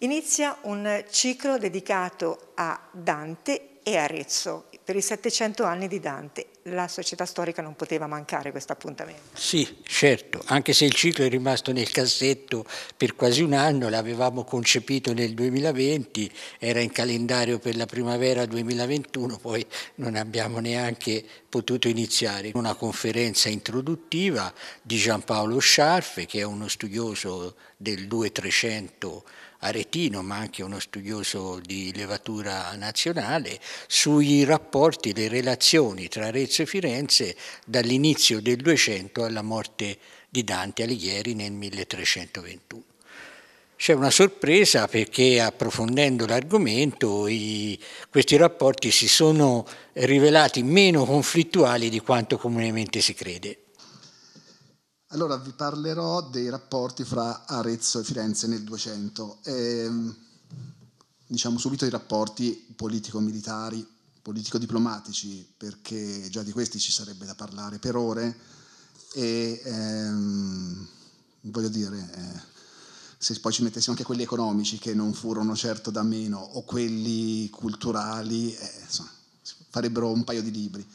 Inizia un ciclo dedicato a Dante e Arezzo per i 700 anni di Dante la società storica non poteva mancare questo appuntamento. Sì, certo, anche se il ciclo è rimasto nel cassetto per quasi un anno, l'avevamo concepito nel 2020, era in calendario per la primavera 2021, poi non abbiamo neanche potuto iniziare una conferenza introduttiva di Giampaolo Scharfe, che è uno studioso del 2300 aretino ma anche uno studioso di levatura nazionale, sui rapporti, le relazioni tra Arezzo e Firenze dall'inizio del 200 alla morte di Dante Alighieri nel 1321. C'è una sorpresa perché approfondendo l'argomento i, questi rapporti si sono rivelati meno conflittuali di quanto comunemente si crede. Allora vi parlerò dei rapporti fra Arezzo e Firenze nel 200, e, ehm, diciamo subito i rapporti politico-militari, politico-diplomatici, perché già di questi ci sarebbe da parlare per ore e ehm, voglio dire, eh, se poi ci mettessimo anche quelli economici che non furono certo da meno o quelli culturali, eh, insomma, farebbero un paio di libri.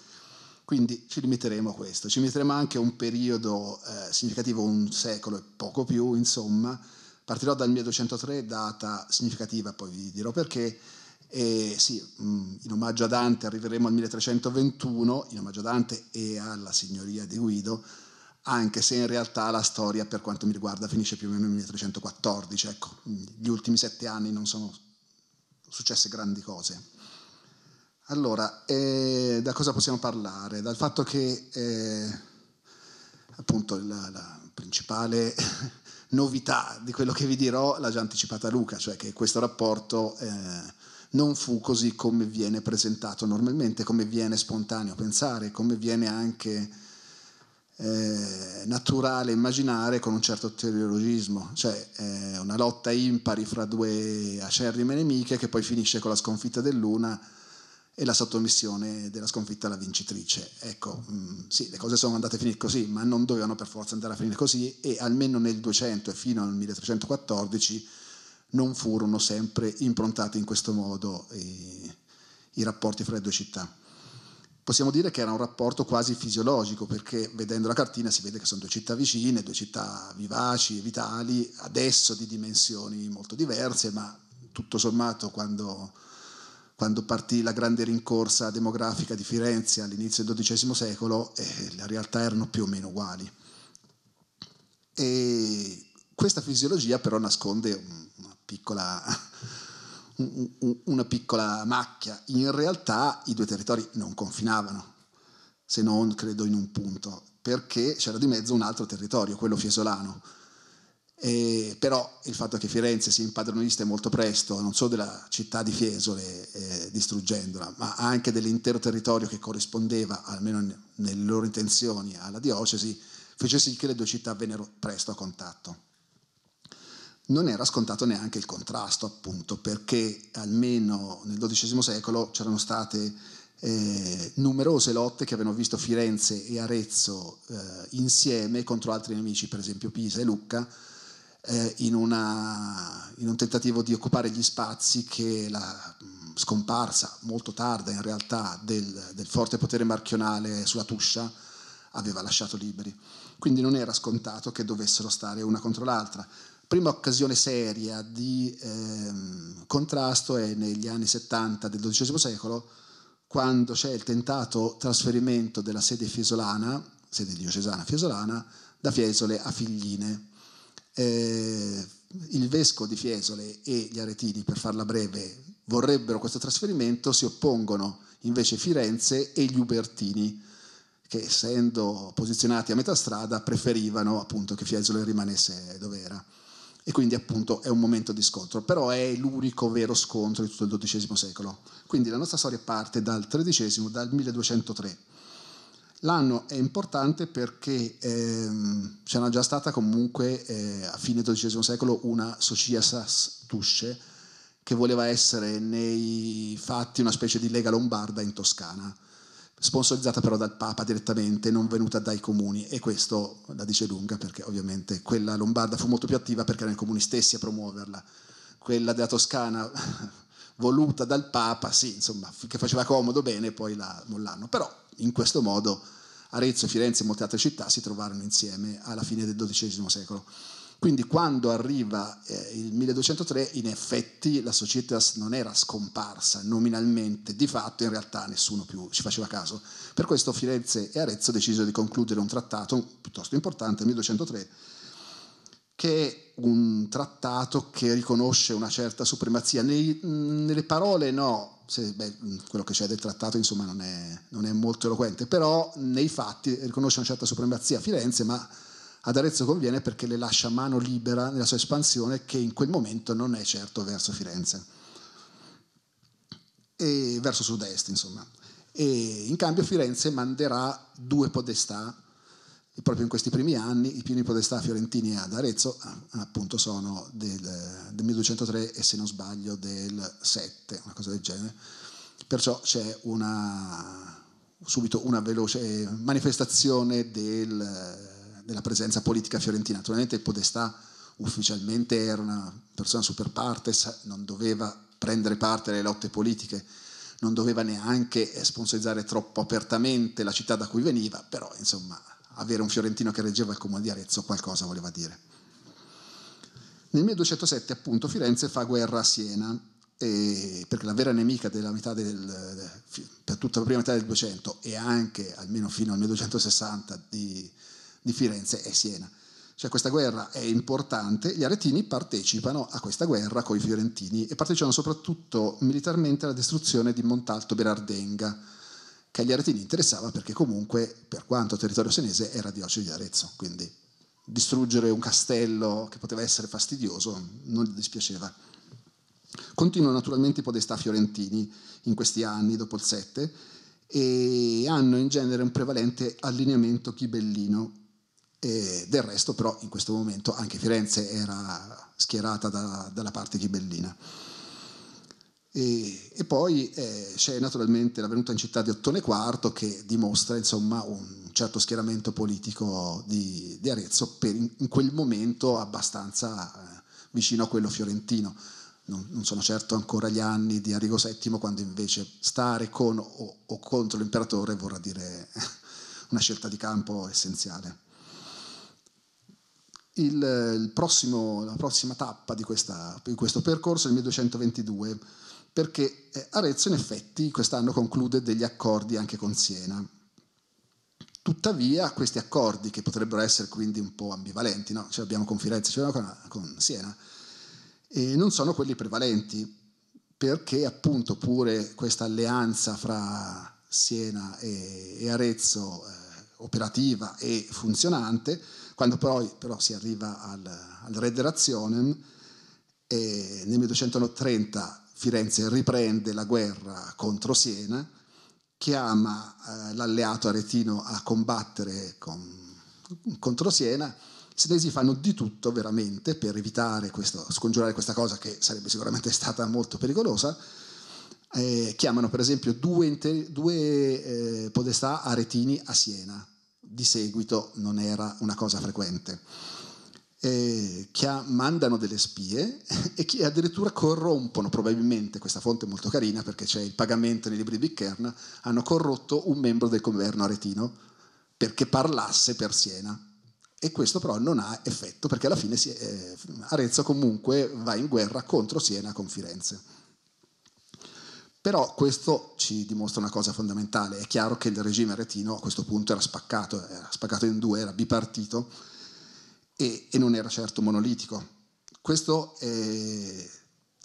Quindi ci limiteremo a questo, ci limiteremo anche a un periodo eh, significativo, un secolo e poco più, insomma. Partirò dal 1203, data significativa, poi vi dirò perché. E sì, mm, in omaggio a Dante arriveremo al 1321, in omaggio a Dante e alla signoria di Guido, anche se in realtà la storia per quanto mi riguarda finisce più o meno nel 1314, ecco, gli ultimi sette anni non sono successe grandi cose. Allora, eh, da cosa possiamo parlare? Dal fatto che eh, appunto la, la, principale novità di quello che vi dirò l'ha già anticipata Luca, cioè che questo rapporto eh, non fu così come viene presentato normalmente, come viene spontaneo pensare, come viene anche eh, naturale immaginare con un certo teleologismo, cioè eh, una lotta impari fra due acerrime nemiche che poi finisce con la sconfitta dell'una e la sottomissione della sconfitta alla vincitrice. Ecco, mh, mm, sì, le cose sono andate a finire così, ma non dovevano per forza andare a finire così e almeno nel 200 e fino al 1314 non furono sempre improntati in questo modo i, eh, i rapporti fra le due città. Possiamo dire che era un rapporto quasi fisiologico, perché vedendo la cartina si vede che sono due città vicine, due città vivaci e vitali, adesso di dimensioni molto diverse, ma tutto sommato quando quando partì la grande rincorsa demografica di Firenze all'inizio del XII secolo, eh, le realtà erano più o meno uguali. E questa fisiologia però nasconde una piccola, una piccola macchia. In realtà i due territori non confinavano, se non credo in un punto, perché c'era di mezzo un altro territorio, quello fiesolano eh, però il fatto che Firenze si impadroniste molto presto non solo della città di Fiesole eh, distruggendola, ma anche dell'intero territorio che corrispondeva, almeno nelle loro intenzioni, alla diocesi, fece sì che le due città vennero presto a contatto. Non era scontato neanche il contrasto, appunto, perché almeno nel XII secolo c'erano state eh, numerose lotte che avevano visto Firenze e Arezzo eh, insieme contro altri nemici, per esempio Pisa e Lucca, eh, in, una, in, un tentativo di occupare gli spazi che la mm, scomparsa, molto tarda in realtà, del, del forte potere marchionale sulla Tuscia aveva lasciato liberi. Quindi non era scontato che dovessero stare una contro l'altra prima occasione seria di ehm, contrasto è negli anni 70 del XII secolo, quando c'è il tentato trasferimento della sede fiesolana, sede diocesana fiesolana, da Fiesole a Figline. Eh, il vescovo di Fiesole e gli aretini, per farla breve, vorrebbero questo trasferimento, si oppongono invece Firenze e gli Ubertini, che essendo posizionati a metà strada preferivano appunto che Fiesole rimanesse dove era. E quindi appunto è un momento di scontro, però è l'unico vero scontro di tutto il XII secolo. Quindi la nostra storia parte dal XIII, dal 1203 L'anno è importante perché ehm, c'era già stata comunque eh, a fine XII secolo una societas tusce che voleva essere nei fatti una specie di lega lombarda in Toscana, sponsorizzata però dal Papa direttamente, non venuta dai comuni e questo la dice lunga perché ovviamente quella lombarda fu molto più attiva perché erano i comuni stessi a promuoverla, quella della Toscana voluta dal Papa, sì, insomma, che faceva comodo bene, poi la mollanno, però in questo modo Arezzo, Firenze e molte altre città si trovarono insieme alla fine del XII secolo. Quindi quando arriva eh, il 1203, in effetti la Societas non era scomparsa nominalmente, di fatto in realtà nessuno più ci faceva caso. Per questo Firenze e Arezzo decisero di concludere un trattato piuttosto importante, il 1203, che è un trattato che riconosce una certa supremazia. Nei, nelle parole no, se, beh, mm, quello che c'è del trattato insomma, non, è, non è molto eloquente, però nei fatti riconosce una certa supremazia a Firenze, ma ad Arezzo conviene perché le lascia mano libera nella sua espansione che in quel momento non è certo verso Firenze, e verso sud-est insomma. E in cambio Firenze manderà due podestà proprio in questi primi anni i pieni podestà fiorentini ad Arezzo ah, appunto sono del, del 1203 e se non sbaglio del 7, una cosa del genere. Perciò c'è una, subito una veloce eh, manifestazione del, della presenza politica fiorentina. Naturalmente il podestà ufficialmente era una persona super partes, non doveva prendere parte alle lotte politiche, non doveva neanche sponsorizzare troppo apertamente la città da cui veniva, però insomma avere un fiorentino che reggeva il comune di Arezzo qualcosa voleva dire. Nel 1207 appunto Firenze fa guerra a Siena perché la vera nemica del, per tutta la prima metà del 200 e anche almeno fino al 1260 di, di Firenze è Siena. Cioè questa guerra è importante, gli aretini partecipano a questa guerra con i fiorentini e partecipano soprattutto militarmente alla distruzione di Montalto Berardenga, agli aretini interessava perché comunque, per quanto territorio senese, era diocesi di Arezzo, quindi distruggere un castello che poteva essere fastidioso non gli dispiaceva. Continuano naturalmente i podestà fiorentini in questi anni, dopo il 7, e hanno in genere un prevalente allineamento ghibellino. E del resto però in questo momento anche Firenze era schierata da, dalla parte ghibellina. E, e poi eh, c'è naturalmente la venuta in città di Ottone IV che dimostra insomma, un certo schieramento politico di, di Arezzo per in, in, quel momento abbastanza eh, vicino a quello fiorentino. Non, non, sono certo ancora gli anni di Arrigo VII quando invece stare con o, o contro l'imperatore vorrà dire eh, una scelta di campo essenziale. Il, il prossimo, la prossima tappa di, questa, di questo percorso è il 1222 perché eh, Arezzo in effetti quest'anno conclude degli accordi anche con Siena. Tuttavia questi accordi, che potrebbero essere quindi un po' ambivalenti, no? ce l'abbiamo con Firenze, ce l'abbiamo con, con Siena, non sono quelli prevalenti, perché appunto pure questa alleanza fra Siena e, e Arezzo eh, operativa e funzionante, quando poi però si arriva al, al Rederazione, eh, nel 1230 Firenze riprende la guerra contro Siena, chiama eh, l'alleato aretino a combattere con, contro Siena. I senesi fanno di tutto veramente per evitare questo, scongiurare questa cosa che sarebbe sicuramente stata molto pericolosa. Eh, chiamano per esempio due, inter- due eh, podestà aretini a Siena. Di seguito non era una cosa frequente eh, che ha, mandano delle spie e che addirittura corrompono, probabilmente, questa fonte è molto carina perché c'è il pagamento nei libri di Bicherna, hanno corrotto un membro del governo aretino perché parlasse per Siena. E questo però non ha effetto perché alla fine si, eh, Arezzo comunque va in guerra contro Siena con Firenze. Però questo ci dimostra una cosa fondamentale, è chiaro che il regime aretino a questo punto era spaccato, era spaccato in due, era bipartito, e, e non era certo monolitico. Questo eh,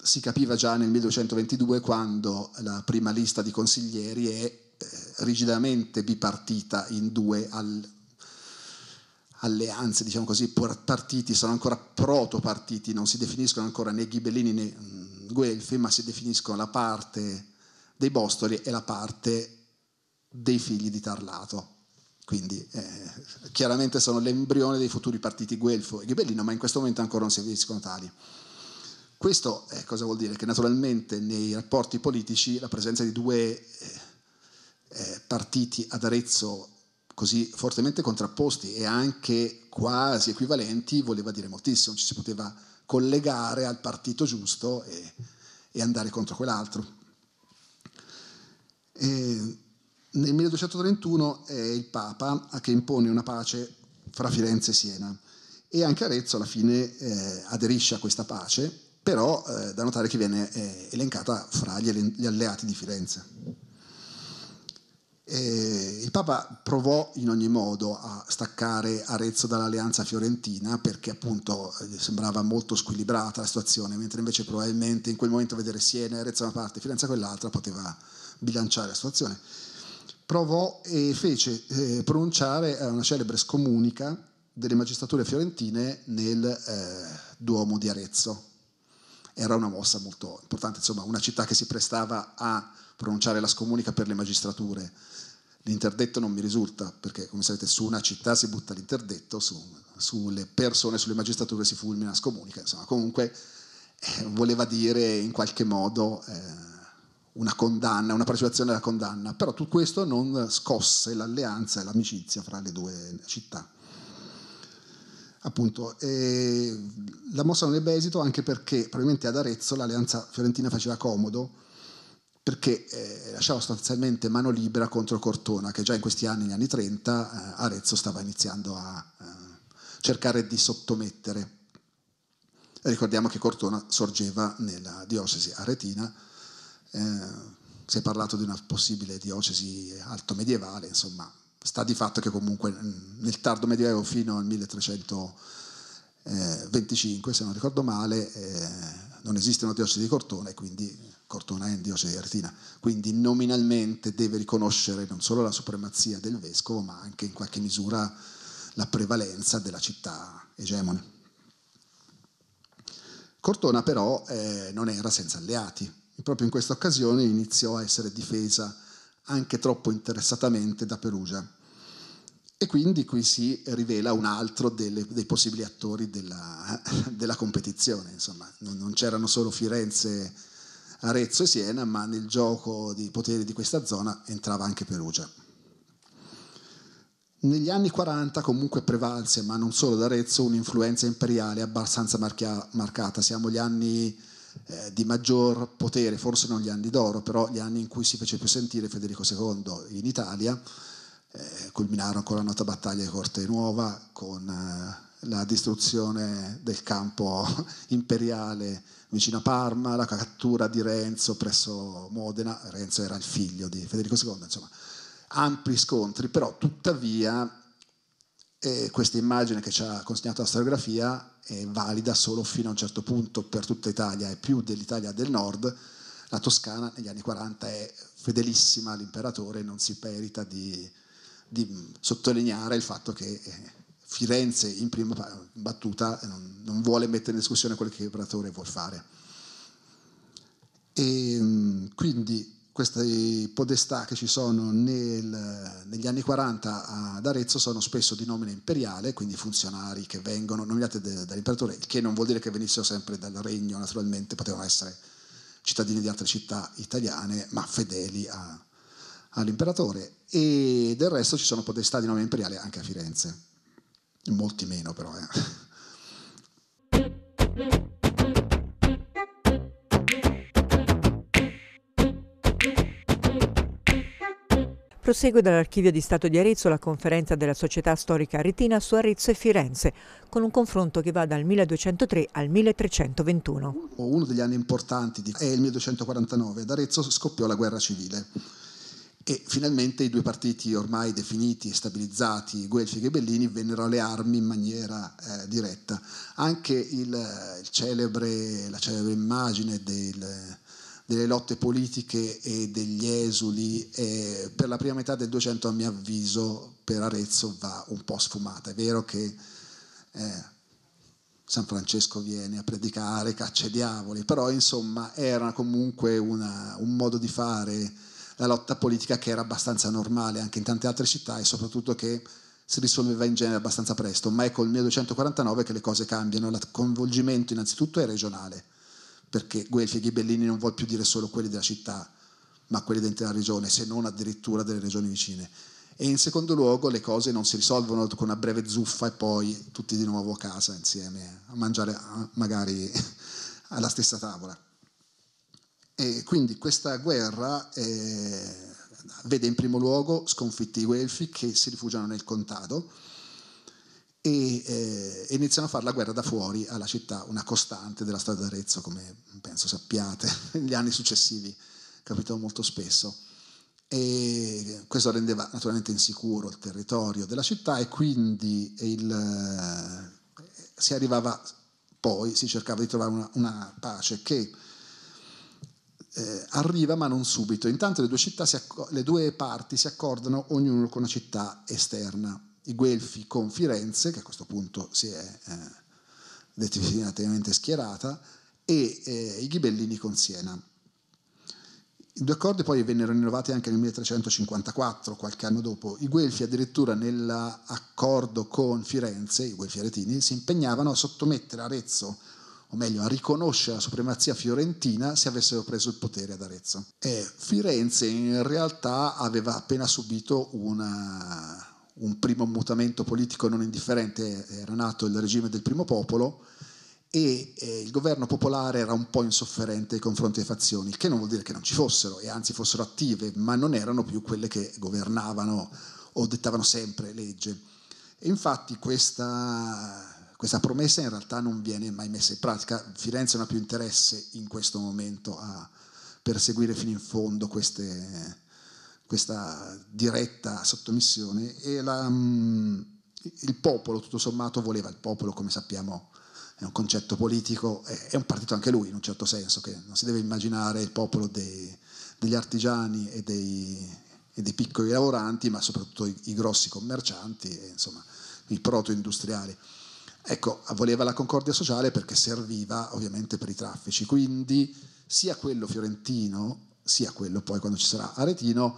si capiva già nel 1222 quando la prima lista di consiglieri è eh, rigidamente bipartita in due al, alleanze, diciamo così, partiti, sono ancora proto-partiti, non si definiscono ancora né ghibellini né mh, mm, guelfi, ma si definiscono la parte dei Bostoli e la parte dei figli di Tarlato. Quindi eh, chiaramente sono l'embrione dei futuri partiti Guelfo e Ghibellino, ma in questo momento ancora non si viscono tali. Questo eh, cosa vuol dire? Che naturalmente nei rapporti politici la presenza di due eh, eh, partiti ad Arezzo così fortemente contrapposti e anche quasi equivalenti voleva dire moltissimo, ci si poteva collegare al partito giusto e, e andare contro quell'altro. E nel 1231 è il Papa che impone una pace fra Firenze e Siena e anche Arezzo alla fine eh, aderisce a questa pace, però eh, da notare che viene eh, elencata fra gli, gli, alleati di Firenze. E il Papa provò in ogni modo a staccare Arezzo dall'alleanza fiorentina perché appunto sembrava molto squilibrata la situazione, mentre invece probabilmente in quel momento vedere Siena e Arezzo da una parte e Firenze da quell'altra poteva bilanciare la situazione provò e fece eh, pronunciare eh, una celebre scomunica delle magistrature fiorentine nel eh, Duomo di Arezzo. Era una mossa molto importante, insomma, una città che si prestava a pronunciare la scomunica per le magistrature. L'interdetto non mi risulta, perché come sapete su una città si butta l'interdetto, su, sulle persone, sulle magistrature si fulmina la scomunica, insomma, comunque eh, voleva dire in qualche modo... Eh, una condanna, una partecipazione alla condanna, però tutto questo non scosse l'alleanza e l'amicizia fra le due città. Appunto, la mossa non ebbe esito anche perché probabilmente ad Arezzo l'alleanza fiorentina faceva comodo, perché eh, lasciava sostanzialmente mano libera contro Cortona, che già in questi anni, negli anni 30, eh, Arezzo stava iniziando a eh, cercare di sottomettere. ricordiamo che Cortona sorgeva nella diocesi aretina, eh, si è parlato di una possibile diocesi alto medievale, insomma, sta di fatto che comunque mm, nel tardo medioevo fino al 1325, se non ricordo male, eh, non esiste una diocesi di Cortona e quindi Cortona è in diocesi di Artina, quindi nominalmente deve riconoscere non solo la supremazia del vescovo, ma anche in qualche misura la prevalenza della città egemone. Cortona però eh, non era senza alleati e proprio in questa occasione iniziò a essere difesa anche troppo interessatamente da Perugia. E quindi qui si rivela un altro delle, dei possibili attori della, della competizione. Insomma, non, non, c'erano solo Firenze, Arezzo e Siena, ma nel gioco di poteri di questa zona entrava anche Perugia. Negli anni 40 comunque prevalse, ma non solo ad Arezzo, un'influenza imperiale abbastanza marchia, marcata. Siamo gli anni eh, di maggior potere, forse non gli anni d'oro, però gli anni in cui si fece più sentire Federico II in Italia, eh, culminarono con la nota battaglia di Corte Nuova, con eh, la distruzione del campo imperiale vicino a Parma, la cattura di Renzo presso Modena, Renzo era il figlio di Federico II, insomma, ampi scontri, però tuttavia eh, questa immagine che ci ha consegnato la storiografia è valida solo fino a un certo punto per tutta Italia e più dell'Italia del nord, la Toscana negli anni 40 è fedelissima all'imperatore e non si perita di, di, sottolineare il fatto che eh, Firenze in prima battuta eh, non, non vuole mettere in discussione quello che l'imperatore vuole fare. E ehm, quindi queste podestà che ci sono nel, negli anni 40 ad Arezzo sono spesso di nomina imperiale, quindi funzionari che vengono nominati de, dall'imperatore, che non vuol dire che venissero sempre dal regno, naturalmente potevano essere cittadini di altre città italiane, ma fedeli a, all'imperatore. E del resto ci sono podestà di nomina imperiale anche a Firenze, molti meno però. Eh. Prosegue dall'Archivio di Stato di Arezzo la conferenza della Società Storica Retina su Arezzo e Firenze, con un confronto che va dal 1203 al 1321. Uno degli anni importanti è il 1249, ad Arezzo scoppiò la guerra civile e finalmente i due partiti ormai definiti e stabilizzati, Guelfi e Ghibellini, vennero alle armi in maniera eh, diretta. Anche il, eh, il celebre, la celebre immagine del delle lotte politiche e degli esuli eh, per la prima metà del 200 a mio avviso per Arezzo va un po' sfumata. È vero che eh, San Francesco viene a predicare caccia ai diavoli, però insomma era comunque una, un modo di fare la lotta politica che era abbastanza normale anche in tante altre città e soprattutto che si risolveva in genere abbastanza presto, ma è col 1249 che le cose cambiano, il coinvolgimento innanzitutto è regionale perché guelfi e ghibellini non vuol più dire solo quelli della città, ma quelli dell'intera regione, se non addirittura delle regioni vicine. E in secondo luogo le cose non si risolvono con una breve zuffa e poi tutti di nuovo a casa insieme a mangiare magari alla stessa tavola. E quindi questa guerra eh, vede in primo luogo sconfitti i guelfi che si rifugiano nel contado, e eh, iniziano a fare la guerra da fuori alla città, una costante della strada d'Arezzo, come penso sappiate, negli anni successivi capitò molto spesso. E questo rendeva naturalmente insicuro il territorio della città e quindi il, eh, si arrivava poi, si cercava di trovare una, una pace che eh, arriva ma non subito. Intanto le due, acc- le due parti si accordano ognuno con una città esterna i Guelfi con Firenze, che a questo punto si è eh, definitivamente schierata, e eh, i Ghibellini con Siena. I due accordi poi vennero rinnovati anche nel 1354, qualche anno dopo. I Guelfi addirittura nell'accordo con Firenze, i Guelfi aretini, si impegnavano a sottomettere Arezzo, o meglio a riconoscere la supremazia fiorentina se avessero preso il potere ad Arezzo. E Firenze in realtà aveva appena subito una, un primo mutamento politico non indifferente, era nato il regime del primo popolo e eh, il governo popolare era un po' insofferente nei confronti delle fazioni, che non vuol dire che non ci fossero e anzi fossero attive, ma non erano più quelle che governavano o dettavano sempre legge. E infatti questa, questa promessa in realtà non viene mai messa in pratica, Firenze non ha più interesse in questo momento a perseguire fino in fondo queste questa diretta sottomissione e la, mm, il popolo tutto sommato voleva, il popolo come sappiamo è un concetto politico, è un partito anche lui in un certo senso, che non si deve immaginare il popolo dei, degli artigiani e dei, e dei, piccoli lavoranti, ma soprattutto i, i grossi commercianti, e, insomma i proto-industriali. Ecco, voleva la concordia sociale perché serviva ovviamente per i traffici, quindi sia quello fiorentino, sia quello poi quando ci sarà Aretino,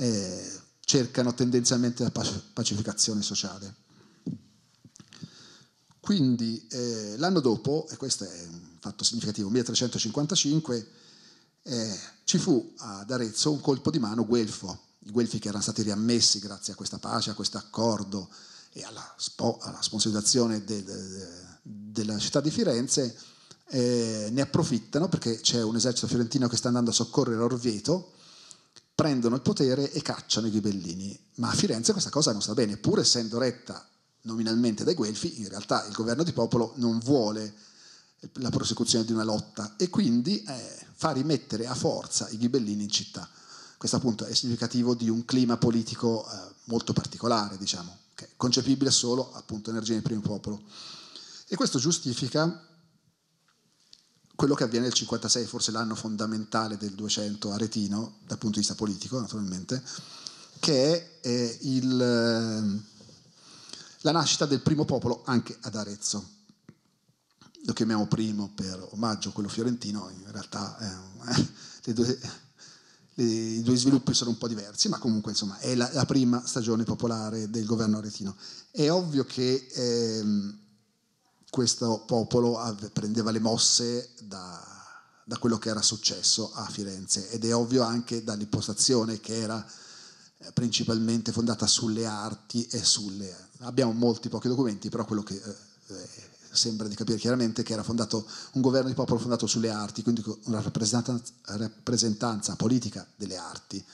eh, cercano tendenzialmente la pacificazione sociale. Quindi eh, l'anno dopo, e questo è un fatto significativo, 1355, eh, ci fu ad Arezzo un colpo di mano guelfo, i guelfi che erano stati riammessi grazie a questa pace, a questo accordo e alla, spo- alla sponsorizzazione de- de- della città di Firenze, eh, ne approfittano perché c'è un esercito fiorentino che sta andando a soccorrere Orvieto prendono il potere e cacciano i ghibellini. Ma a Firenze questa cosa non sta bene, pur essendo retta nominalmente dai Guelfi, in realtà il governo di popolo non vuole la prosecuzione di una lotta e quindi eh, fa rimettere a forza i ghibellini in città. Questo appunto è significativo di un clima politico eh, molto particolare, diciamo, che è concepibile solo appunto nel regime del primo popolo. E questo giustifica quello che avviene nel 56, forse l'anno fondamentale del 200 aretino, dal punto di vista politico naturalmente, che è il, ehm, la nascita del primo popolo anche ad Arezzo. Lo chiamiamo primo per omaggio, quello fiorentino, in realtà eh, le due, le, i due sviluppi sono un po' diversi, ma comunque insomma è la, la prima stagione popolare del governo aretino. È ovvio che... Eh, questo popolo av- prendeva le mosse da, da, quello che era successo a Firenze ed è ovvio anche dall'impostazione che era eh, principalmente fondata sulle arti e sulle... Abbiamo molti pochi documenti, però quello che eh, eh, sembra di capire chiaramente è che era fondato un governo di popolo fondato sulle arti, quindi una rappresentanza, rappresentanza politica delle arti,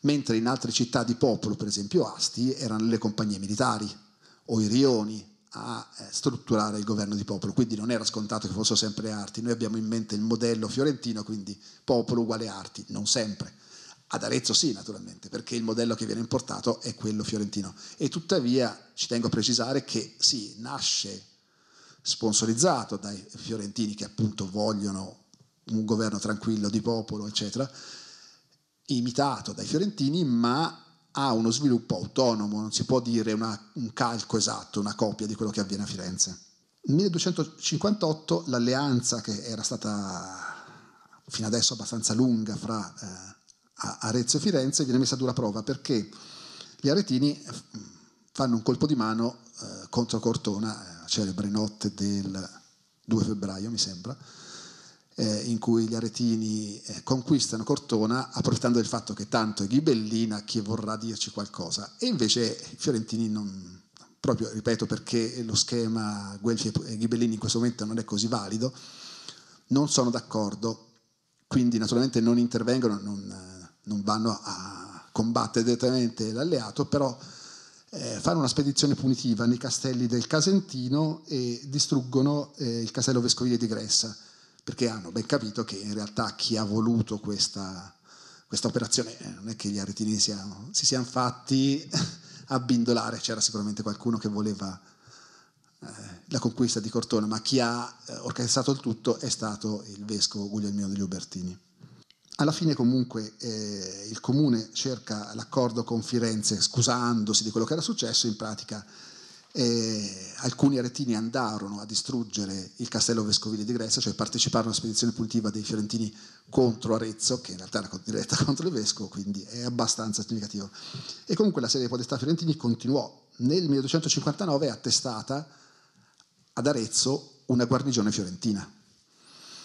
mentre in altre città di popolo, per esempio Asti, erano le compagnie militari o i rioni a eh, strutturare il governo di popolo, quindi non era scontato che fossero sempre arti, noi abbiamo in mente il modello fiorentino, quindi popolo uguale arti, non sempre. Ad Arezzo sì, naturalmente, perché il modello che viene importato è quello fiorentino. E tuttavia ci tengo a precisare che sì, nasce sponsorizzato dai fiorentini che appunto vogliono un governo tranquillo di popolo, eccetera, imitato dai fiorentini, ma ha uno sviluppo autonomo, non si può dire una, un calco esatto, una copia di quello che avviene a Firenze. Nel 1258 l'alleanza che era stata fino adesso abbastanza lunga fra eh, Arezzo e Firenze viene messa a dura prova perché gli aretini eh, fanno un colpo di mano eh, contro Cortona, eh, celebre notte del 2 febbraio mi sembra, eh, in cui gli aretini eh, conquistano Cortona approfittando del fatto che tanto è ghibellina che vorrà dirci qualcosa e invece i fiorentini non, proprio ripeto perché lo schema Guelfi e eh, Ghibellini in questo momento non è così valido, non sono d'accordo, quindi naturalmente non intervengono, non, non vanno a combattere direttamente l'alleato, però eh, fanno una spedizione punitiva nei castelli del Casentino e distruggono eh, il castello vescovile di Gressa perché hanno ben capito che in realtà chi ha voluto questa, questa operazione eh, non è che gli aretini siano, si siano fatti abbindolare, c'era sicuramente qualcuno che voleva eh, la conquista di Cortona, ma chi ha eh, orchestrato il tutto è stato il vescovo Guglielmino degli Ubertini. Alla fine comunque eh, il comune cerca l'accordo con Firenze scusandosi di quello che era successo, in pratica e alcuni aretini andarono a distruggere il castello vescovile di Grecia, cioè parteciparono alla spedizione punitiva dei fiorentini contro Arezzo, che in realtà era diretta contro il vescovo, quindi è abbastanza significativo. E comunque la serie di podestà fiorentini continuò. Nel 1259 è attestata ad Arezzo una guarnigione fiorentina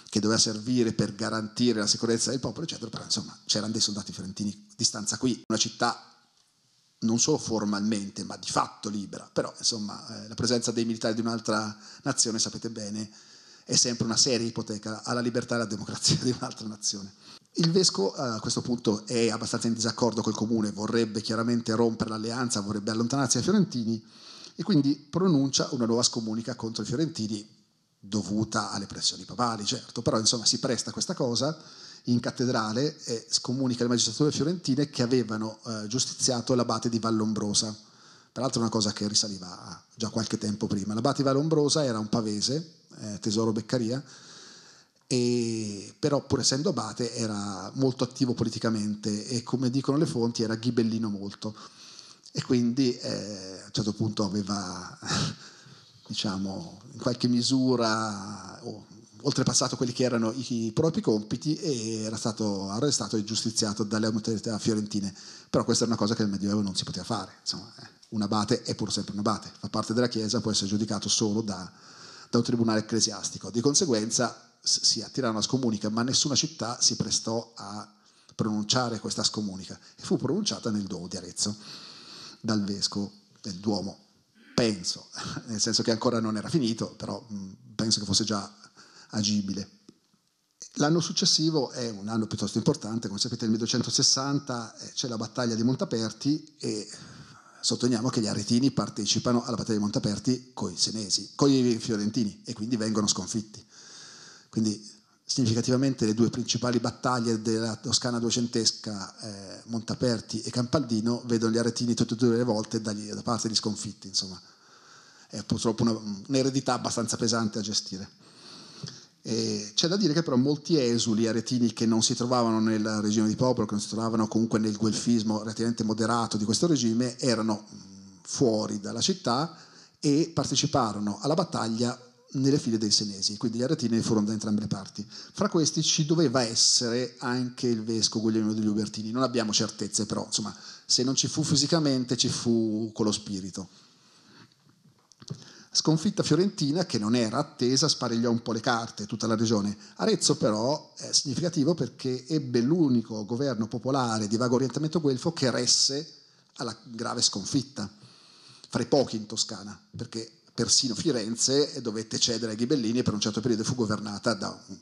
che doveva servire per garantire la sicurezza del popolo, eccetera, però insomma c'erano dei soldati fiorentini di stanza qui, una città non solo formalmente, ma di fatto libera. Però, insomma, eh, la presenza dei militari di un'altra nazione, sapete bene, è sempre una seria ipoteca alla libertà e alla democrazia di un'altra nazione. Il vescovo eh, a questo punto è abbastanza in disaccordo col comune, vorrebbe chiaramente rompere l'alleanza, vorrebbe allontanarsi dai fiorentini e quindi pronuncia una nuova scomunica contro i fiorentini dovuta alle pressioni papali, certo, però insomma si presta a questa cosa in cattedrale e scomunica le magistrature fiorentine che avevano eh, giustiziato l'abate di Vallombrosa. Peraltro una cosa che risaliva a già qualche tempo prima. L'abate di Vallombrosa era un pavese, eh, tesoro Beccaria, e, però pur essendo abate era molto attivo politicamente e come dicono le fonti era ghibellino molto e quindi eh, a un certo punto aveva diciamo in qualche misura oh, oltrepassato quelli che erano i, propri compiti e era stato arrestato e giustiziato dalle autorità fiorentine. Però questa è una cosa che nel Medioevo non si poteva fare. Insomma, eh. un abate è pur sempre un abate, fa parte della Chiesa, può essere giudicato solo da, da un tribunale ecclesiastico. Di conseguenza si attirò una scomunica, ma nessuna città si prestò a pronunciare questa scomunica e fu pronunciata nel Duomo di Arezzo dal vescovo del Duomo, penso, nel senso che ancora non era finito, però penso che fosse già agibile. L'anno successivo è un anno piuttosto importante, come sapete nel 1260 eh, c'è la battaglia di Montaperti e sottolineiamo che gli aretini partecipano alla battaglia di Montaperti con i senesi, con i fiorentini e quindi vengono sconfitti. Quindi significativamente le due principali battaglie della Toscana duecentesca, eh, Montaperti e Campaldino, vedono gli aretini tutte e due le volte dagli, da parte degli sconfitti, insomma. È purtroppo una, un'eredità abbastanza pesante a gestire. Eh, c'è da dire che però molti esuli aretini che non si trovavano nel regime di popolo, che non si trovavano comunque nel guelfismo relativamente moderato di questo regime, erano fuori dalla città e parteciparono alla battaglia nelle file dei senesi, quindi gli aretini furono da entrambe le parti. Fra questi ci doveva essere anche il vescovo Guglielmo degli Ubertini, non abbiamo certezze però, insomma, se non ci fu fisicamente ci fu con lo spirito. Sconfitta fiorentina che non era attesa, sparigliò un po' le carte tutta la regione. Arezzo però è significativo perché ebbe l'unico governo popolare di vago orientamento guelfo che resse alla grave sconfitta, fra i pochi in Toscana, perché persino Firenze dovette cedere ai ghibellini e per un certo periodo fu governata da, un,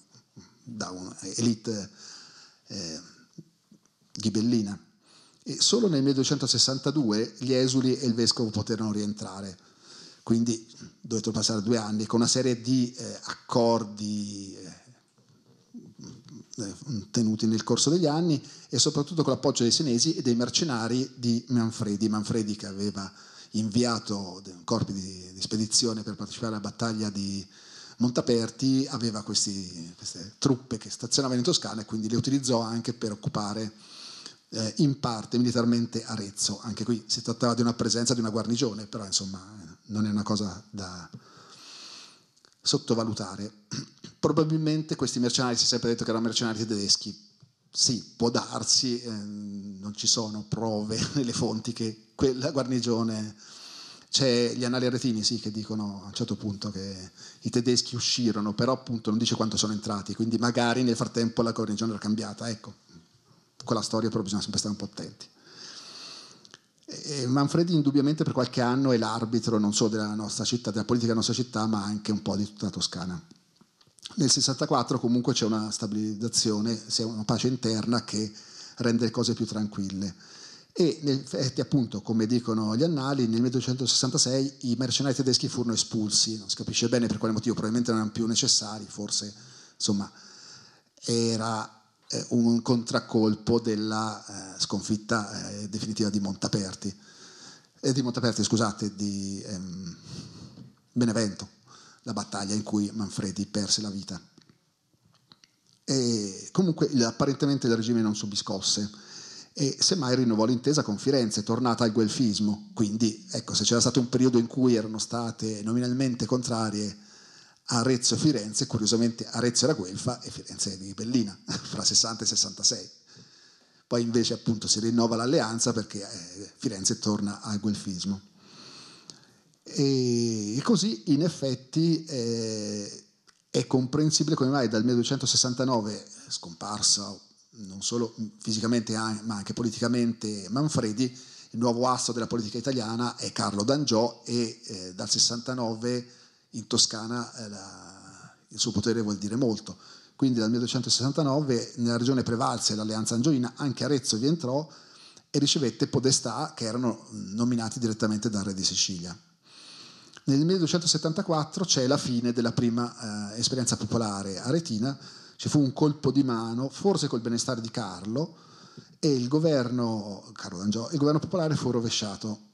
da un'elite eh, ghibellina. E solo nel 1262 gli esuli e il vescovo poterono rientrare. Quindi dovete passare due anni con una serie di eh, accordi eh, eh tenuti nel corso degli anni e soprattutto con l'appoggio dei senesi e dei mercenari di Manfredi. Manfredi che aveva inviato corpi di, di spedizione per partecipare alla battaglia di, Montaperti aveva questi, queste truppe che stazionavano in Toscana e quindi le utilizzò anche per occupare eh, in parte militarmente Arezzo. Anche qui si trattava di una presenza di una guarnigione, però insomma eh, non è una cosa da sottovalutare. Probabilmente questi mercenari, si è sempre detto che erano mercenari tedeschi, sì, può darsi, eh, non ci sono prove nelle fonti che quella guarnigione... C'è gli annali aretini, sì, che dicono a un certo punto che i tedeschi uscirono, però appunto non dice quanto sono entrati, quindi magari nel frattempo la guarnigione era cambiata, ecco. Quella storia però bisogna sempre stare un po' attenti. Manfredi indubbiamente per qualche anno è l'arbitro non solo della nostra città, della politica della nostra città, ma anche un po' di tutta la Toscana. Nel 64 comunque c'è una stabilizzazione, c'è una pace interna che rende le cose più tranquille. E in effetti, eh, appunto, come dicono gli annali, nel 1266 i mercenari tedeschi furono espulsi, non si capisce bene per quale motivo, probabilmente non erano più necessari, forse insomma era eh, un contraccolpo della eh, sconfitta eh, definitiva di Montaperti, eh, di Montaperti, scusate, di ehm, Benevento, la battaglia in cui Manfredi perse la vita. E comunque apparentemente il regime non subiscosse e semmai rinnovò l'intesa con Firenze, tornata al guelfismo. Quindi, ecco, se c'era stato un periodo in cui erano state nominalmente contrarie Arezzo-Firenze, e curiosamente Arezzo era guelfa e Firenze è di Bellina, fra 60 e 66. Poi invece appunto si rinnova l'alleanza perché eh, Firenze torna al guelfismo. E così in effetti eh, è comprensibile come mai dal 1269, eh, scomparsa non solo fisicamente ma anche politicamente Manfredi, il nuovo asso della politica italiana è Carlo D'Angiò e eh, dal 69 in Toscana eh, la, il suo potere vuol dire molto. Quindi dal 1269 nella regione prevalse l'alleanza angioina, anche Arezzo vi entrò e ricevette podestà che erano mm, nominati direttamente dal re di Sicilia. Nel 1274 c'è la fine della prima eh, esperienza popolare aretina, ci fu un colpo di mano, forse col benestare di Carlo, e il governo, Carlo il governo popolare fu rovesciato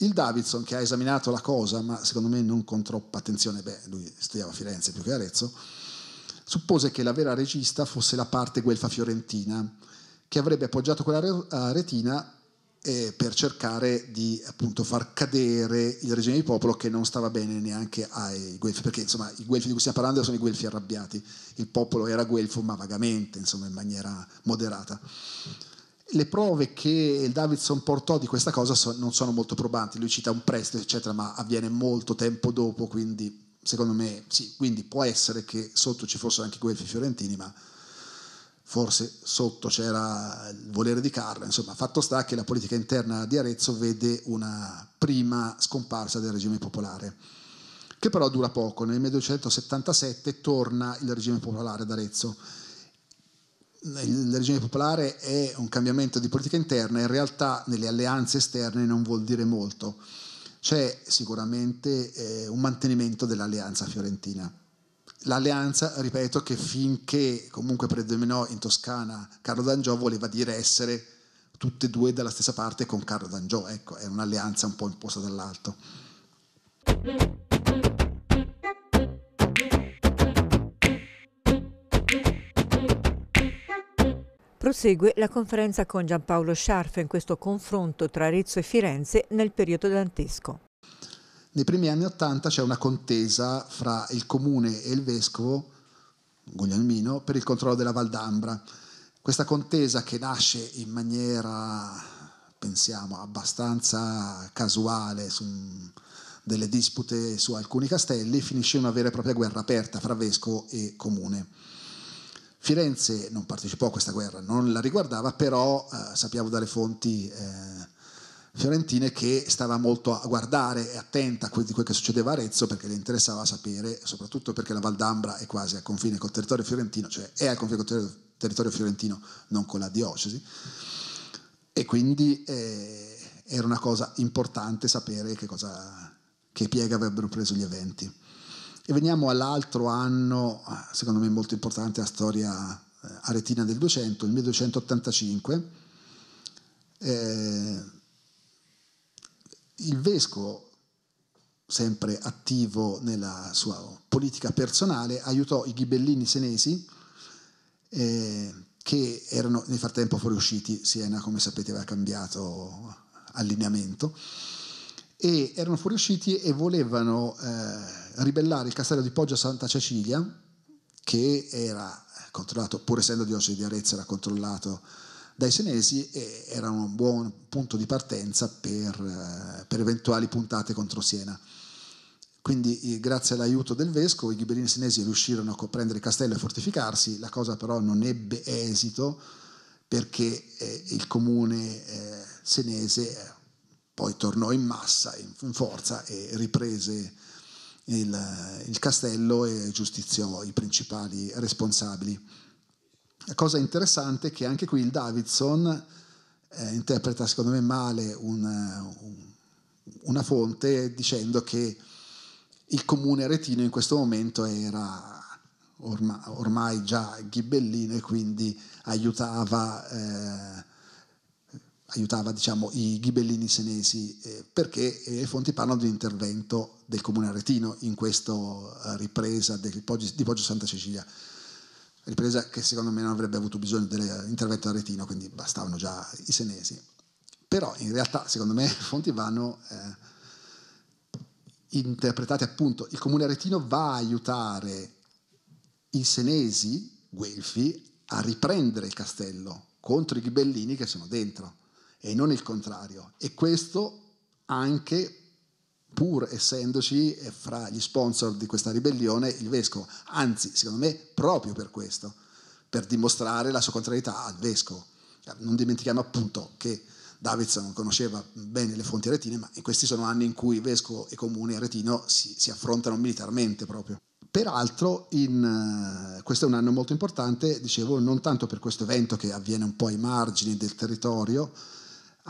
il Davidson, che ha esaminato la cosa, ma secondo me non con troppa attenzione, beh, lui studiava Firenze più che Arezzo, suppose che la vera regista fosse la parte guelfa fiorentina, che avrebbe appoggiato quella eh, retina eh, per cercare di appunto far cadere il regime di popolo che non stava bene neanche ai guelfi, perché insomma i guelfi di cui stiamo parlando sono i guelfi arrabbiati, il popolo era guelfo ma vagamente, insomma in maniera moderata le prove che il Davidson portò di questa cosa so, non sono molto probanti, lui cita un prestito eccetera, ma avviene molto tempo dopo, quindi secondo me sì, quindi può essere che sotto ci fossero anche Guelfi fiorentini, ma forse sotto c'era il volere di Carlo, insomma, fatto sta che la politica interna di Arezzo vede una prima scomparsa del regime popolare, che però dura poco, nel 1277 torna il regime popolare ad Arezzo la regione popolare è un cambiamento di politica interna, in realtà nelle alleanze esterne non vuol dire molto. C'è sicuramente eh, un mantenimento dell'alleanza fiorentina. L'alleanza, ripeto, che finché comunque predominò in Toscana Carlo D'Angiò voleva dire essere tutte e due dalla stessa parte con Carlo D'Angiò, ecco, è un'alleanza un po' imposta dall'alto. Prosegue la conferenza con Giampaolo Sciarfa in questo confronto tra Arezzo e Firenze nel periodo dantesco. Nei primi anni Ottanta c'è una contesa fra il comune e il vescovo Guglielmino per il controllo della Val d'Ambra. Questa contesa che nasce in maniera, pensiamo, abbastanza casuale su delle dispute su alcuni castelli, finisce in una vera e propria guerra aperta fra vescovo e comune. Firenze non partecipò a questa guerra, non la riguardava, però eh, sappiamo dalle fonti eh, fiorentine che stava molto a guardare e attenta a quel, di quel che succedeva a Arezzo perché le interessava sapere, soprattutto perché la Valdambra è quasi al confine col territorio fiorentino, cioè è al confine col territorio fiorentino, non con la diocesi, e quindi eh, era una cosa importante sapere che, cosa, che piega avrebbero preso gli eventi. E veniamo all'altro anno, ah, secondo me molto importante, la storia eh, aretina del 200, il 1285. Eh, il vescovo, sempre attivo nella sua politica personale, aiutò i ghibellini senesi eh, che erano nel frattempo fuoriusciti. Siena, come sapete, aveva cambiato ah, allineamento e erano fuoriusciti e volevano eh, ribellare il castello di Poggio a Santa Cecilia, che era controllato, pur essendo di di Arezzo, era controllato dai senesi e era un buon punto di partenza per, eh, per eventuali puntate contro Siena. Quindi eh, grazie all'aiuto del vescovo i ghibellini senesi riuscirono a prendere il castello e fortificarsi, la cosa però non ebbe esito perché eh, il comune eh, senese poi tornò in massa, in forza e riprese il, il castello e giustiziò i principali responsabili. La cosa interessante è che anche qui il Davidson eh, interpreta secondo me male una, una fonte dicendo che il comune aretino in questo momento era ormai, ormai già ghibellino e quindi aiutava eh, aiutava diciamo, i ghibellini senesi, eh, perché eh, le fonti parlano di un intervento del comune aretino in questa eh, ripresa del, di Poggio Santa Cecilia, ripresa che secondo me non avrebbe avuto bisogno dell'intervento aretino, quindi bastavano già i senesi. Però in realtà secondo me le fonti vanno eh, interpretate appunto, il comune aretino va a aiutare i senesi, guelfi, a riprendere il castello contro i ghibellini che sono dentro e non il contrario. E questo anche pur essendoci fra gli sponsor di questa ribellione il vescovo, anzi secondo me proprio per questo, per dimostrare la sua contrarietà al vescovo. Non dimentichiamo appunto che Davidson conosceva bene le fonti retine, ma questi sono anni in cui vescovo e comune retino si, si affrontano militarmente proprio. Peraltro, in, eh, questo è un anno molto importante, dicevo, non tanto per questo evento che avviene un po' ai margini del territorio,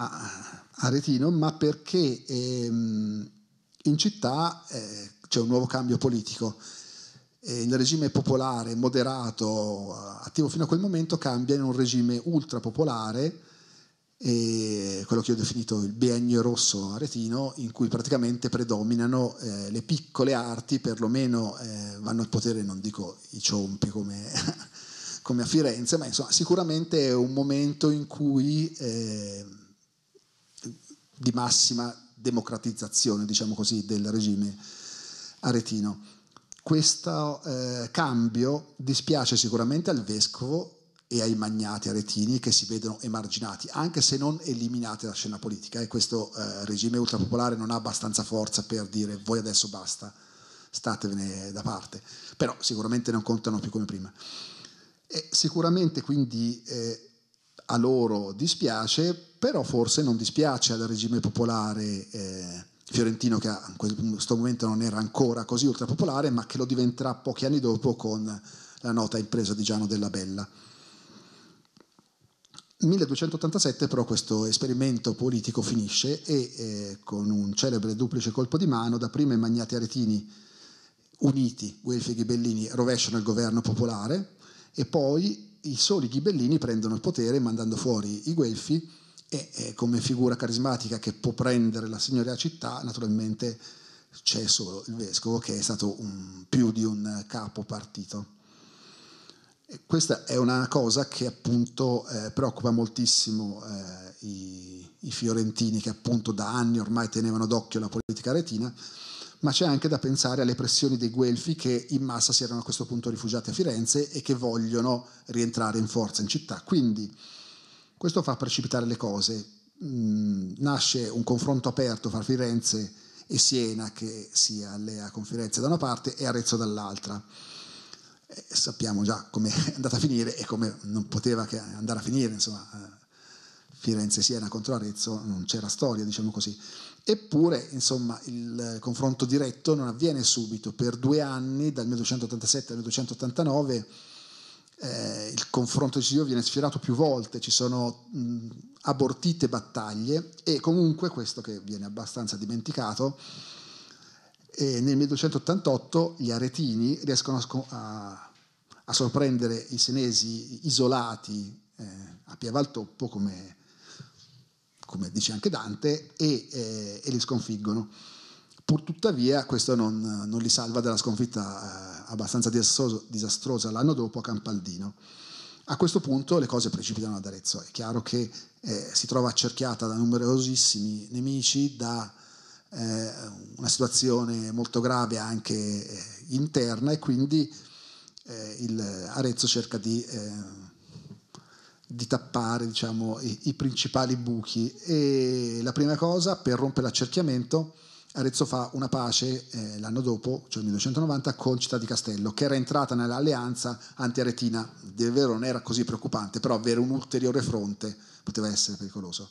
a, a Retino, ma perché ehm, in città eh, c'è un nuovo cambio politico. E il regime popolare, moderato, attivo fino a quel momento, cambia in un regime ultrapopolare, eh, quello che ho definito il biennio rosso a Retino, in cui praticamente predominano eh, le piccole arti, perlomeno eh, vanno al potere, non dico i ciompi come, come a Firenze, ma insomma, sicuramente è un momento in cui eh, di massima democratizzazione, diciamo così, del regime aretino. Questo eh, cambio dispiace sicuramente al vescovo e ai magnati aretini che si vedono emarginati, anche se non eliminati dalla scena politica. E questo eh, regime ultrapopolare non ha abbastanza forza per dire voi adesso basta, statevene da parte. Però sicuramente non contano più come prima. E sicuramente quindi eh, a loro dispiace, però forse non dispiace al regime popolare eh, fiorentino che in questo momento non era ancora così ultrapopolare, ma che lo diventerà pochi anni dopo con la nota impresa di Giano della Bella. 1287 però questo esperimento politico finisce e eh, con un celebre duplice colpo di mano, dapprima i magnati aretini uniti, Guelfi e Ghibellini, rovesciano il governo popolare e poi i soli ghibellini prendono il potere mandando fuori i guelfi e, e come figura carismatica che può prendere la signoria città, naturalmente c'è solo il vescovo che è stato un, più di un capo partito. E questa è una cosa che appunto eh, preoccupa moltissimo eh, i, i fiorentini che appunto da anni ormai tenevano d'occhio la politica retina ma c'è anche da pensare alle pressioni dei guelfi che in massa si erano a questo punto rifugiati a Firenze e che vogliono rientrare in forza in città. Quindi questo fa precipitare le cose, mm, nasce un confronto aperto fra Firenze e Siena che si allea con Firenze da una parte e Arezzo dall'altra. Eh, sappiamo già come è andata a finire e come non poteva che andare a finire, insomma, eh, Firenze-Siena contro Arezzo non c'era storia, diciamo così. Eppure, insomma, il eh, confronto diretto non avviene subito. Per due anni, dal 1287 al 1289, eh, il confronto decisivo viene sfiorato più volte, ci sono mh, abortite battaglie e comunque, questo che viene abbastanza dimenticato, eh, nel 1288 gli aretini riescono a, a sorprendere i senesi isolati eh, a Piavaltoppo come come dice anche Dante, e, eh, e li sconfiggono. Purtuttavia questo non, non, li salva dalla sconfitta eh, abbastanza disastroso, disastrosa l'anno dopo a Campaldino. A questo punto le cose precipitano ad Arezzo, è chiaro che eh, si trova accerchiata da numerosissimi nemici, da eh, una situazione molto grave anche eh, interna e quindi eh, Arezzo cerca di eh, di tappare diciamo, i, i, principali buchi. E la prima cosa, per rompere l'accerchiamento, Arezzo fa una pace eh, l'anno dopo, cioè 1290, con Città di Castello, che era entrata nell'alleanza anti-aretina. Di vero non era così preoccupante, però avere un ulteriore fronte poteva essere pericoloso.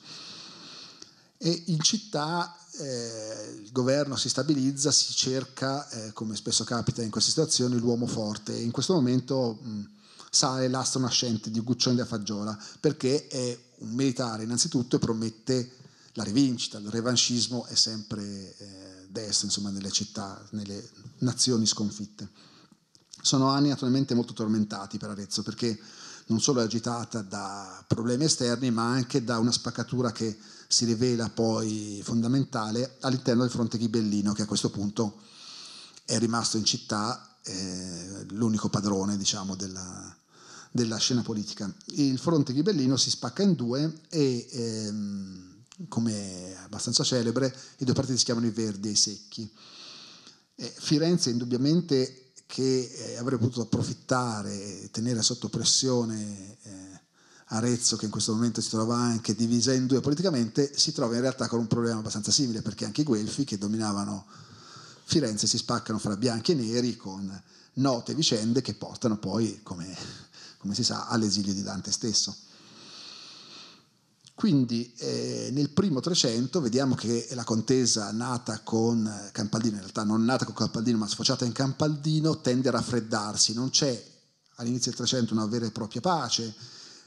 E in città eh, il governo si stabilizza, si cerca, eh, come spesso capita in queste situazioni, l'uomo forte. E in questo momento... Mh, sale l'astro nascente di Guccione da Fagiola, perché è un militare innanzitutto e promette la rivincita, il revanchismo è sempre eh, destro insomma, nelle città, nelle nazioni sconfitte. Sono anni naturalmente molto tormentati per Arezzo perché non solo è agitata da problemi esterni ma anche da una spaccatura che si rivela poi fondamentale all'interno del fronte ghibellino che a questo punto è rimasto in città eh, l'unico padrone diciamo, della, della scena politica. Il fronte ghibellino si spacca in due e, ehm, come abbastanza celebre, i due partiti si chiamano i Verdi e i Secchi. Eh, Firenze indubbiamente che eh, avrebbe potuto approfittare e tenere sotto pressione eh, Arezzo, che in questo momento si trova anche divisa in due politicamente, si trova in realtà con un problema abbastanza simile, perché anche i Guelfi, che dominavano Firenze, si spaccano fra bianchi e neri con note vicende che portano poi, come come si sa, all'esilio di Dante stesso. Quindi eh, nel primo Trecento vediamo che la contesa nata con Campaldino, in realtà non nata con Campaldino ma sfociata in Campaldino, tende a raffreddarsi, non c'è all'inizio del Trecento una vera e propria pace,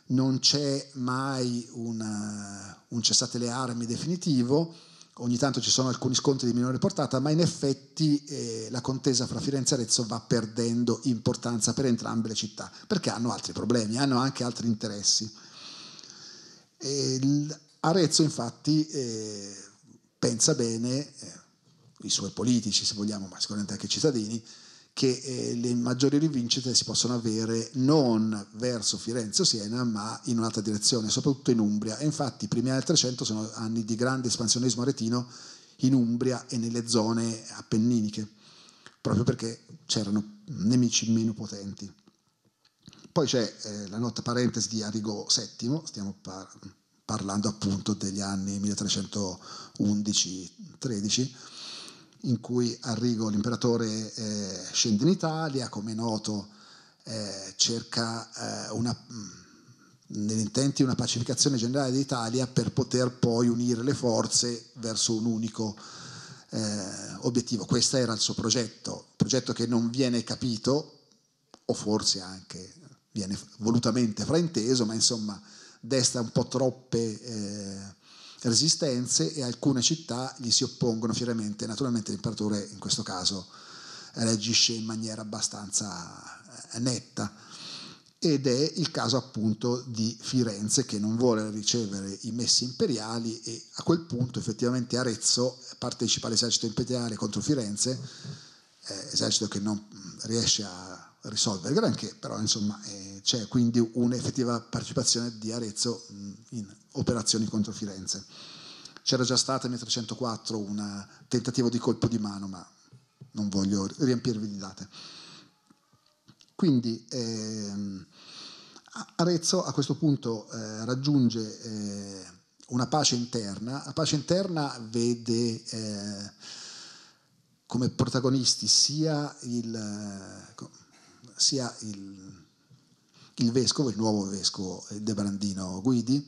non c'è mai una, un cessate le armi definitivo, ogni tanto ci sono alcuni scontri di minore portata, ma in effetti eh, la contesa fra Firenze e Arezzo va perdendo importanza per entrambe le città, perché hanno altri problemi, hanno anche altri interessi. E Arezzo infatti eh, pensa bene, eh, i suoi politici se vogliamo, ma sicuramente anche i cittadini, che eh, le maggiori rivincite si possono avere non verso Firenze o Siena, ma in un'altra direzione, soprattutto in Umbria. E infatti i primi anni del 300 sono anni di grande espansionismo aretino in Umbria e nelle zone appenniniche, proprio perché c'erano nemici meno potenti. Poi c'è eh, la nota parentesi di Arrigo VII, stiamo par- parlando appunto degli anni 1311-13, in cui Arrigo l'imperatore eh, scende in Italia, come è noto eh, cerca eh, una, mm, nell'intento una pacificazione generale d'Italia per poter poi unire le forze verso un unico eh, obiettivo. Questo era il suo progetto, progetto che non viene capito o forse anche viene volutamente frainteso, ma insomma desta un po' troppe eh, resistenze e alcune città gli si oppongono fieramente. Naturalmente l'imperatore in questo caso reagisce in maniera abbastanza eh, netta ed è il caso appunto di Firenze che non vuole ricevere i messi imperiali e a quel punto effettivamente Arezzo partecipa all'esercito imperiale contro Firenze, eh, esercito che non riesce a risolvere granché, però insomma è c'è quindi un'effettiva partecipazione di Arezzo in operazioni contro Firenze. C'era già stata nel 304 un tentativo di colpo di mano, ma non voglio riempirvi di date. Quindi ehm, Arezzo a questo punto eh, raggiunge eh, una pace interna. La pace interna vede eh, come protagonisti sia il, eh, sia il il vescovo, il nuovo vescovo eh, De Brandino Guidi,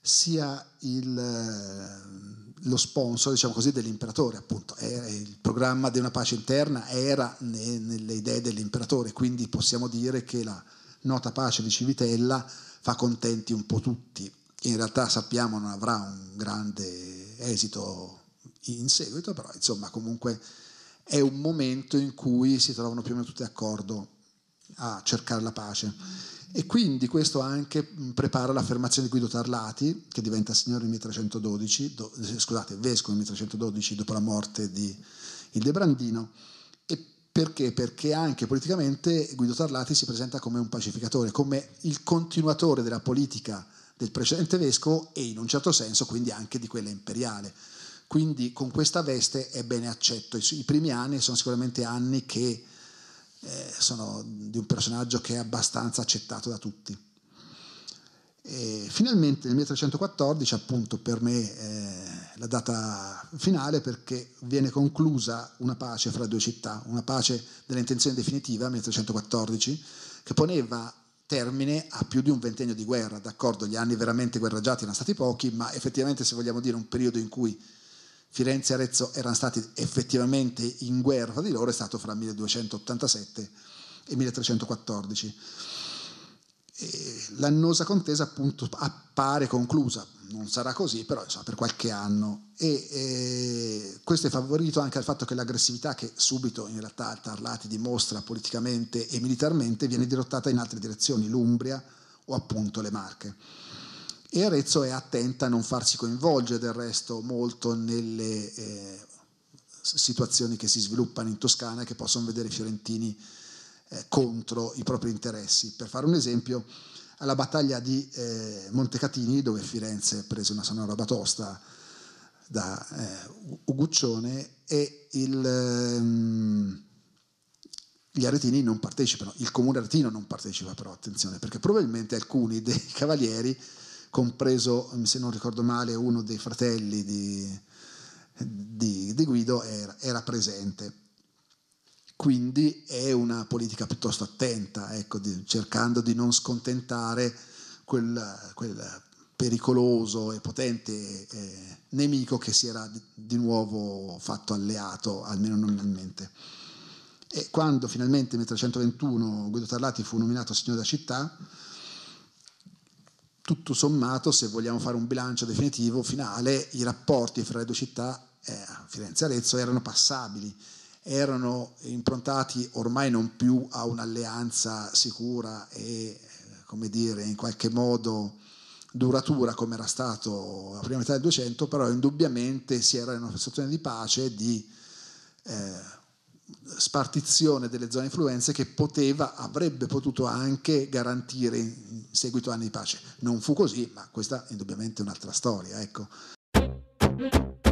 sia il, eh, lo sponsor diciamo così, dell'imperatore, appunto. Era il programma di una pace interna era nelle idee dell'imperatore, quindi possiamo dire che la nota pace di Civitella fa contenti un po' tutti. In realtà sappiamo non avrà un grande esito in seguito, però insomma comunque è un momento in cui si trovano più o meno tutti d'accordo a cercare la pace. E quindi questo anche prepara l'affermazione di Guido Tarlati, che diventa signore nel 1312, do, eh, scusate, vescovo nel 1312 dopo la morte di Ildebrandino. E perché? Perché anche politicamente Guido Tarlati si presenta come un pacificatore, come il continuatore della politica del precedente vescovo e in un certo senso quindi anche di quella imperiale. Quindi con questa veste è bene accetto. I, primi anni sono sicuramente anni che eh, sono di un personaggio che è abbastanza accettato da tutti. E finalmente nel 1314, appunto per me eh, la data finale perché viene conclusa una pace fra le due città, una pace dell'intenzione definitiva, 1314, che poneva termine a più di un ventennio di guerra, d'accordo, gli anni veramente guerraggiati erano stati pochi, ma effettivamente se vogliamo dire un periodo in cui Firenze e Arezzo erano stati effettivamente in guerra tra di loro, è stato fra 1287 e 1314. E l'annosa contesa appunto appare conclusa, non sarà così, però insomma, per qualche anno. E, e questo è favorito anche dal fatto che l'aggressività che subito in realtà Tarlati dimostra politicamente e militarmente viene dirottata in altre direzioni, l'Umbria o appunto le Marche e Arezzo è attenta a non farsi coinvolgere del resto molto nelle eh, situazioni che si sviluppano in Toscana e che possono vedere i fiorentini eh, contro i propri interessi. Per fare un esempio, alla battaglia di eh, Montecatini, dove Firenze ha preso una sonora batosta da eh, Uguccione, e il, ehm, gli aretini non partecipano, il comune aretino non partecipa però, attenzione, perché probabilmente alcuni dei cavalieri compreso, se non ricordo male, uno dei fratelli di, di, di Guido era, era, presente. Quindi è una politica piuttosto attenta, ecco, di, cercando di non scontentare quel, quel pericoloso e potente eh, nemico che si era di nuovo fatto alleato, almeno nominalmente. E quando finalmente nel 1321 Guido Tarlati fu nominato signore della città, tutto sommato, se vogliamo fare un bilancio definitivo, finale, i rapporti fra le due città, eh, Firenze e Arezzo, erano passabili, erano improntati ormai non più a un'alleanza sicura e, eh, come dire, in qualche modo duratura come era stato la prima metà del 200, però indubbiamente si era in una situazione di pace, di eh, spartizione delle zone influenze che poteva, avrebbe potuto anche garantire in seguito anni di pace. Non fu così, ma questa è indubbiamente un'altra storia. Ecco.